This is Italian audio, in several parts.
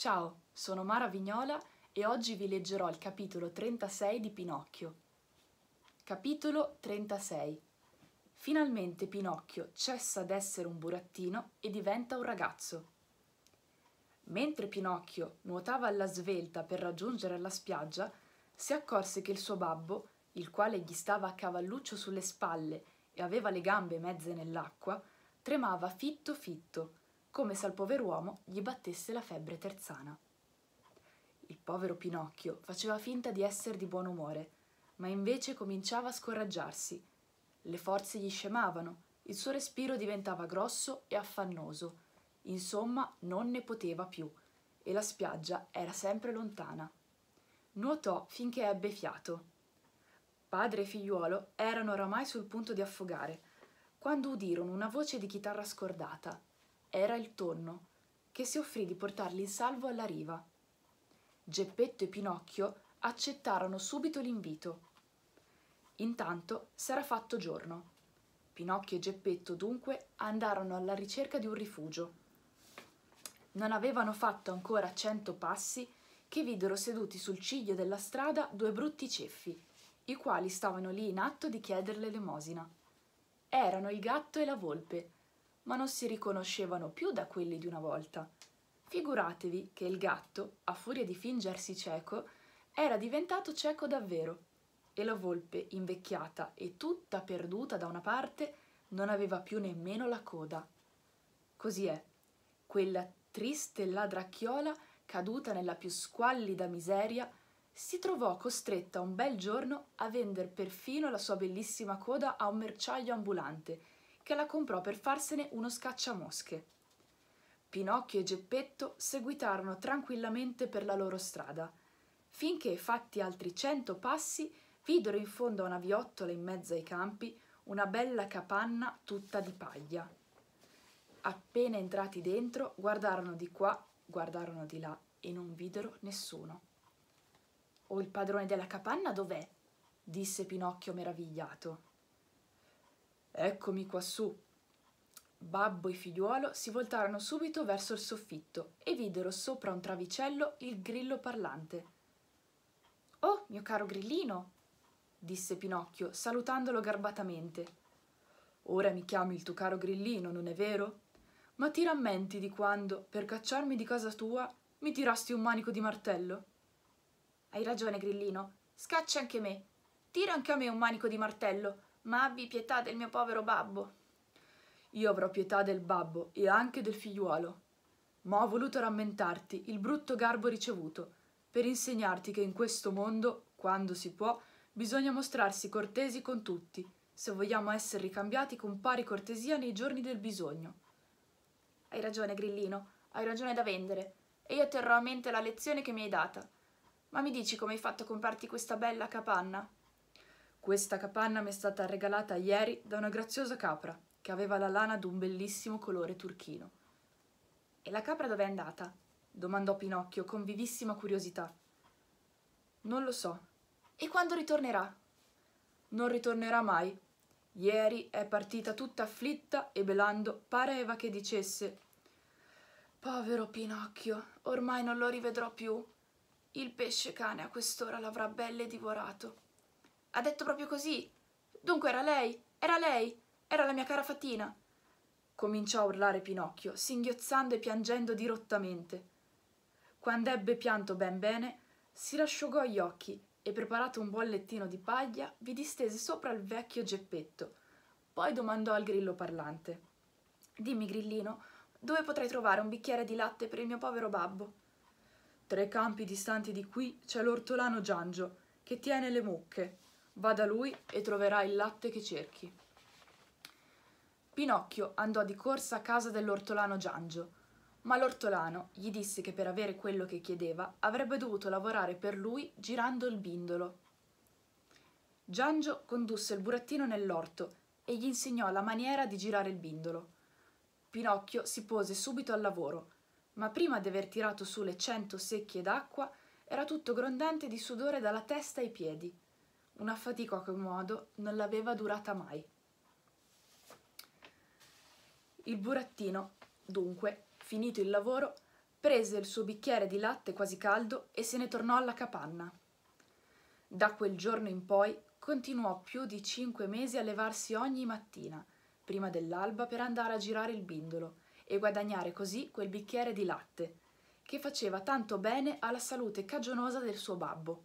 Ciao, sono Mara Vignola e oggi vi leggerò il capitolo 36 di Pinocchio. Capitolo 36 Finalmente Pinocchio cessa d'essere un burattino e diventa un ragazzo. Mentre Pinocchio nuotava alla svelta per raggiungere la spiaggia, si accorse che il suo babbo, il quale gli stava a cavalluccio sulle spalle e aveva le gambe mezze nell'acqua, tremava fitto fitto come se al pover'uomo gli battesse la febbre terzana. Il povero Pinocchio faceva finta di essere di buon umore, ma invece cominciava a scoraggiarsi. Le forze gli scemavano, il suo respiro diventava grosso e affannoso. Insomma, non ne poteva più e la spiaggia era sempre lontana. Nuotò finché ebbe fiato. Padre e figliuolo erano oramai sul punto di affogare, quando udirono una voce di chitarra scordata era il tonno, che si offrì di portarli in salvo alla riva. Geppetto e Pinocchio accettarono subito l'invito. Intanto s'era fatto giorno. Pinocchio e Geppetto dunque andarono alla ricerca di un rifugio. Non avevano fatto ancora cento passi che videro seduti sul ciglio della strada due brutti ceffi, i quali stavano lì in atto di chieder l'elemosina. Erano il gatto e la volpe, ma non si riconoscevano più da quelli di una volta. Figuratevi che il gatto, a furia di fingersi cieco, era diventato cieco davvero e la volpe, invecchiata e tutta perduta da una parte, non aveva più nemmeno la coda. Così è, quella triste ladracchiola, caduta nella più squallida miseria, si trovò costretta un bel giorno a vendere perfino la sua bellissima coda a un merciaio ambulante che la comprò per farsene uno scacciamosche. Pinocchio e Geppetto seguitarono tranquillamente per la loro strada, finché, fatti altri cento passi, videro in fondo a una viottola in mezzo ai campi una bella capanna tutta di paglia. Appena entrati dentro, guardarono di qua, guardarono di là e non videro nessuno. O oh, il padrone della capanna dov'è? disse Pinocchio meravigliato. Eccomi quassù. Babbo e figliuolo si voltarono subito verso il soffitto e videro sopra un travicello il grillo parlante. Oh, mio caro grillino, disse Pinocchio, salutandolo garbatamente. Ora mi chiami il tuo caro grillino, non è vero? Ma ti rammenti di quando, per cacciarmi di casa tua, mi tirasti un manico di martello? Hai ragione, grillino. Scaccia anche me. Tira anche a me un manico di martello, ma abbi pietà del mio povero babbo. Io avrò pietà del babbo e anche del figliuolo, ma ho voluto rammentarti il brutto garbo ricevuto, per insegnarti che in questo mondo, quando si può, bisogna mostrarsi cortesi con tutti, se vogliamo essere ricambiati con pari cortesia nei giorni del bisogno. Hai ragione, grillino, hai ragione da vendere, e io terrò a mente la lezione che mi hai data. Ma mi dici come hai fatto a comparti questa bella capanna? Questa capanna mi è stata regalata ieri da una graziosa capra che aveva la lana d'un bellissimo colore turchino. E la capra dov'è andata? domandò Pinocchio con vivissima curiosità. Non lo so. E quando ritornerà? Non ritornerà mai. Ieri è partita tutta afflitta e belando pareva che dicesse Povero Pinocchio, ormai non lo rivedrò più. Il pesce cane a quest'ora l'avrà belle divorato. Ha detto proprio così. Dunque era lei, era lei, era la mia cara Fatina. Cominciò a urlare Pinocchio, singhiozzando e piangendo dirottamente. Quando ebbe pianto ben bene, si rasciugò gli occhi e preparato un buon lettino di paglia, vi distese sopra il vecchio geppetto. Poi domandò al grillo parlante: Dimmi, grillino, dove potrei trovare un bicchiere di latte per il mio povero babbo? Tre campi distanti di qui c'è l'ortolano Giangio, che tiene le mucche, Va da lui e troverai il latte che cerchi. Pinocchio andò di corsa a casa dell'ortolano Giangio, ma l'ortolano gli disse che per avere quello che chiedeva avrebbe dovuto lavorare per lui girando il bindolo. Giangio condusse il burattino nell'orto e gli insegnò la maniera di girare il bindolo. Pinocchio si pose subito al lavoro, ma prima di aver tirato su le cento secchie d'acqua era tutto grondante di sudore dalla testa ai piedi una fatica a quel modo non l'aveva durata mai. Il burattino, dunque, finito il lavoro, prese il suo bicchiere di latte quasi caldo e se ne tornò alla capanna. Da quel giorno in poi continuò più di cinque mesi a levarsi ogni mattina, prima dell'alba, per andare a girare il bindolo e guadagnare così quel bicchiere di latte, che faceva tanto bene alla salute cagionosa del suo babbo,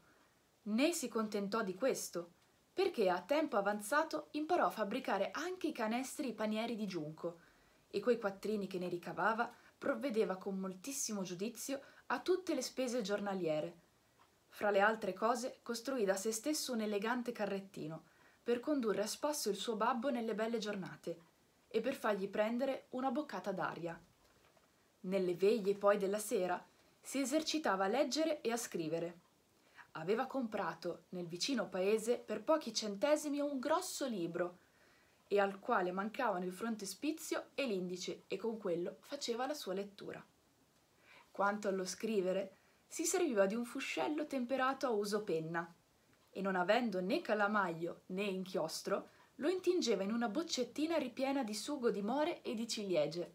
Né si contentò di questo, perché a tempo avanzato imparò a fabbricare anche i canestri e i panieri di giunco, e coi quattrini che ne ricavava provvedeva con moltissimo giudizio a tutte le spese giornaliere. Fra le altre cose costruì da se stesso un elegante carrettino, per condurre a spasso il suo babbo nelle belle giornate e per fargli prendere una boccata d'aria. Nelle veglie poi della sera si esercitava a leggere e a scrivere aveva comprato nel vicino paese per pochi centesimi un grosso libro e al quale mancavano il frontespizio e l'indice e con quello faceva la sua lettura. Quanto allo scrivere, si serviva di un fuscello temperato a uso penna e non avendo né calamaglio né inchiostro, lo intingeva in una boccettina ripiena di sugo di more e di ciliegie.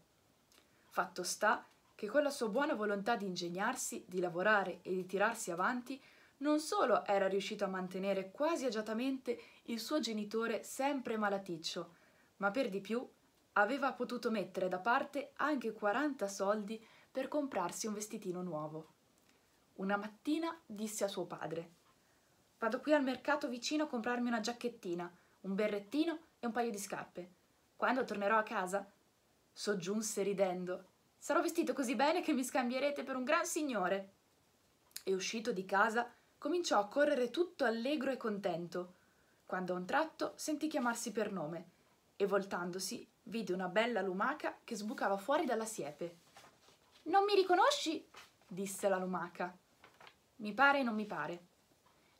Fatto sta che con la sua buona volontà di ingegnarsi, di lavorare e di tirarsi avanti, non solo era riuscito a mantenere quasi agiatamente il suo genitore sempre malaticcio, ma per di più aveva potuto mettere da parte anche 40 soldi per comprarsi un vestitino nuovo. Una mattina disse a suo padre Vado qui al mercato vicino a comprarmi una giacchettina, un berrettino e un paio di scarpe. Quando tornerò a casa? soggiunse ridendo. Sarò vestito così bene che mi scambierete per un gran signore. E uscito di casa, cominciò a correre tutto allegro e contento, quando a un tratto sentì chiamarsi per nome e voltandosi vide una bella lumaca che sbucava fuori dalla siepe. Non mi riconosci? disse la lumaca. Mi pare e non mi pare.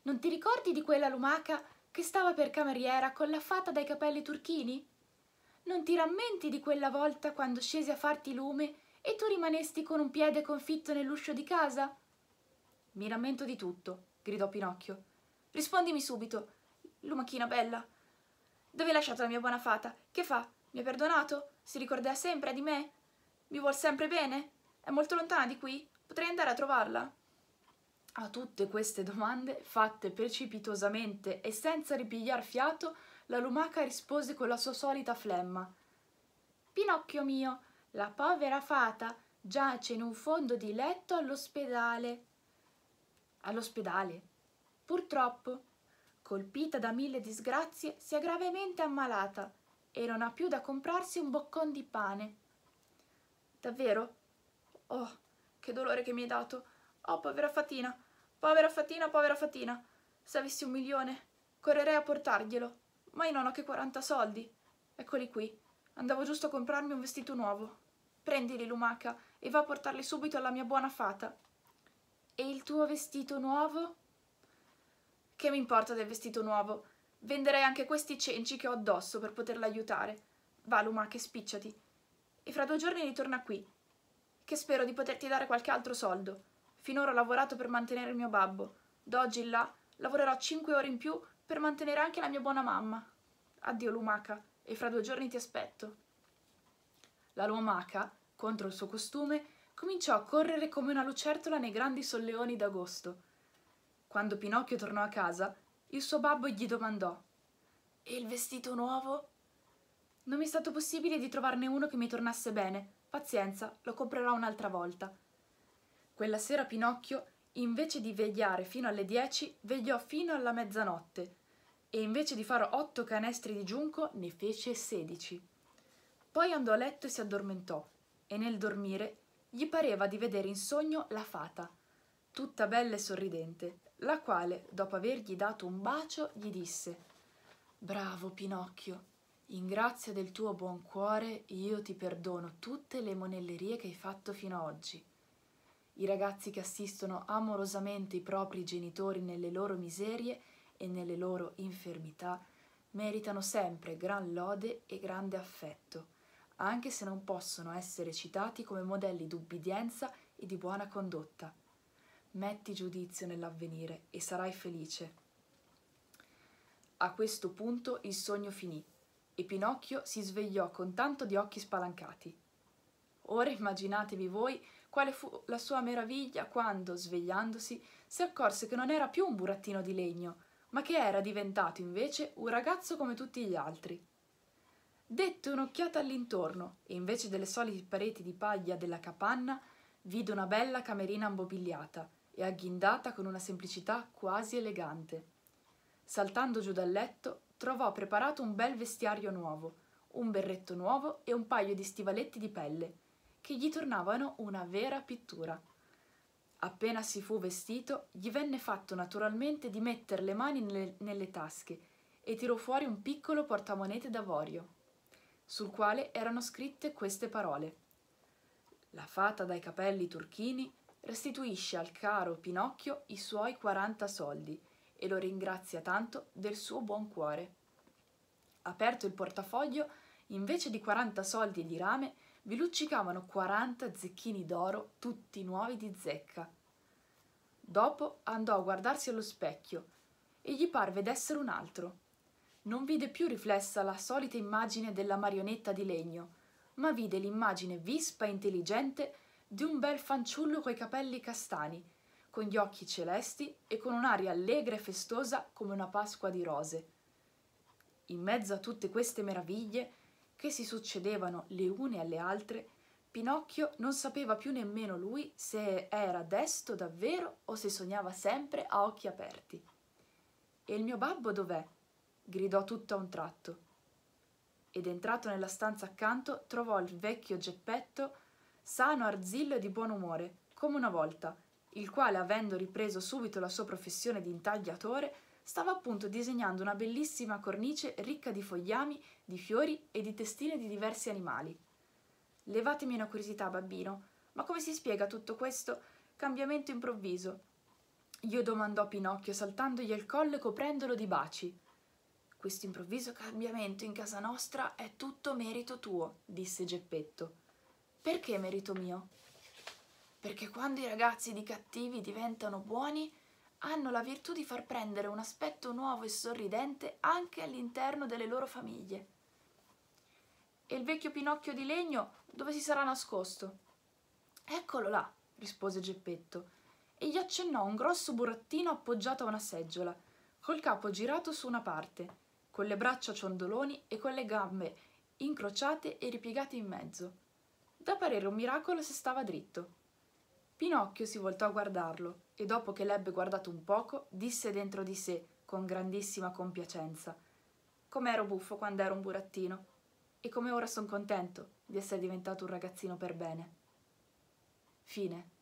Non ti ricordi di quella lumaca che stava per cameriera con la fata dai capelli turchini? Non ti rammenti di quella volta quando scesi a farti lume e tu rimanesti con un piede confitto nell'uscio di casa? Mi rammento di tutto, gridò Pinocchio. Rispondimi subito. Lumachina bella. Dove hai lasciato la mia buona fata? Che fa? Mi ha perdonato? Si ricorderà sempre di me? Mi vuol sempre bene? È molto lontana di qui? Potrei andare a trovarla? A tutte queste domande, fatte precipitosamente e senza ripigliar fiato, la lumaca rispose con la sua solita flemma. Pinocchio mio, la povera fata giace in un fondo di letto all'ospedale all'ospedale. Purtroppo, colpita da mille disgrazie, si è gravemente ammalata e non ha più da comprarsi un boccon di pane. Davvero? Oh, che dolore che mi hai dato! Oh, povera Fatina! Povera Fatina, povera Fatina! Se avessi un milione, correrei a portarglielo, ma io non ho che 40 soldi. Eccoli qui. Andavo giusto a comprarmi un vestito nuovo. Prendili, lumaca, e va a portarli subito alla mia buona fata. E il tuo vestito nuovo? Che mi importa del vestito nuovo? Venderei anche questi cenci che ho addosso per poterla aiutare. Va, lumache, spicciati. E fra due giorni ritorna qui, che spero di poterti dare qualche altro soldo. Finora ho lavorato per mantenere il mio babbo. D'oggi in là lavorerò cinque ore in più per mantenere anche la mia buona mamma. Addio, lumaca, e fra due giorni ti aspetto. La lumaca, contro il suo costume, cominciò a correre come una lucertola nei grandi solleoni d'agosto. Quando Pinocchio tornò a casa, il suo babbo gli domandò E il vestito nuovo? Non mi è stato possibile di trovarne uno che mi tornasse bene. Pazienza, lo comprerò un'altra volta. Quella sera Pinocchio, invece di vegliare fino alle dieci, vegliò fino alla mezzanotte e invece di fare otto canestri di giunco ne fece sedici. Poi andò a letto e si addormentò e nel dormire gli pareva di vedere in sogno la fata, tutta bella e sorridente, la quale, dopo avergli dato un bacio, gli disse Bravo Pinocchio, in grazia del tuo buon cuore io ti perdono tutte le monellerie che hai fatto fino ad oggi. I ragazzi che assistono amorosamente i propri genitori nelle loro miserie e nelle loro infermità meritano sempre gran lode e grande affetto anche se non possono essere citati come modelli d'ubbidienza e di buona condotta. Metti giudizio nell'avvenire e sarai felice. A questo punto il sogno finì e Pinocchio si svegliò con tanto di occhi spalancati. Ora immaginatevi voi quale fu la sua meraviglia quando, svegliandosi, si accorse che non era più un burattino di legno, ma che era diventato invece un ragazzo come tutti gli altri. Dette un'occhiata all'intorno e invece delle solite pareti di paglia della capanna, vide una bella camerina ammobiliata e agghindata con una semplicità quasi elegante. Saltando giù dal letto, trovò preparato un bel vestiario nuovo, un berretto nuovo e un paio di stivaletti di pelle, che gli tornavano una vera pittura. Appena si fu vestito, gli venne fatto naturalmente di mettere le mani nelle, nelle tasche e tirò fuori un piccolo portamonete d'avorio sul quale erano scritte queste parole. La fata dai capelli turchini restituisce al caro Pinocchio i suoi 40 soldi e lo ringrazia tanto del suo buon cuore. Aperto il portafoglio, invece di 40 soldi e di rame, vi luccicavano 40 zecchini d'oro, tutti nuovi di zecca. Dopo andò a guardarsi allo specchio e gli parve d'essere un altro non vide più riflessa la solita immagine della marionetta di legno, ma vide l'immagine vispa e intelligente di un bel fanciullo coi capelli castani, con gli occhi celesti e con un'aria allegra e festosa come una Pasqua di rose. In mezzo a tutte queste meraviglie, che si succedevano le une alle altre, Pinocchio non sapeva più nemmeno lui se era desto davvero o se sognava sempre a occhi aperti. E il mio babbo dov'è? gridò tutto a un tratto. Ed entrato nella stanza accanto, trovò il vecchio Geppetto sano, arzillo e di buon umore, come una volta, il quale, avendo ripreso subito la sua professione di intagliatore, stava appunto disegnando una bellissima cornice ricca di fogliami, di fiori e di testine di diversi animali. Levatemi una curiosità, babbino, ma come si spiega tutto questo cambiamento improvviso? Io domandò Pinocchio saltandogli al collo e coprendolo di baci. Questo improvviso cambiamento in casa nostra è tutto merito tuo, disse Geppetto. Perché merito mio? Perché quando i ragazzi di cattivi diventano buoni, hanno la virtù di far prendere un aspetto nuovo e sorridente anche all'interno delle loro famiglie. E il vecchio Pinocchio di legno dove si sarà nascosto? Eccolo là, rispose Geppetto, e gli accennò un grosso burattino appoggiato a una seggiola, col capo girato su una parte con le braccia ciondoloni e con le gambe incrociate e ripiegate in mezzo. Da parere un miracolo se stava dritto. Pinocchio si voltò a guardarlo e dopo che l'ebbe guardato un poco, disse dentro di sé, con grandissima compiacenza, Com'ero buffo quando ero un burattino e come ora son contento di essere diventato un ragazzino per bene. Fine.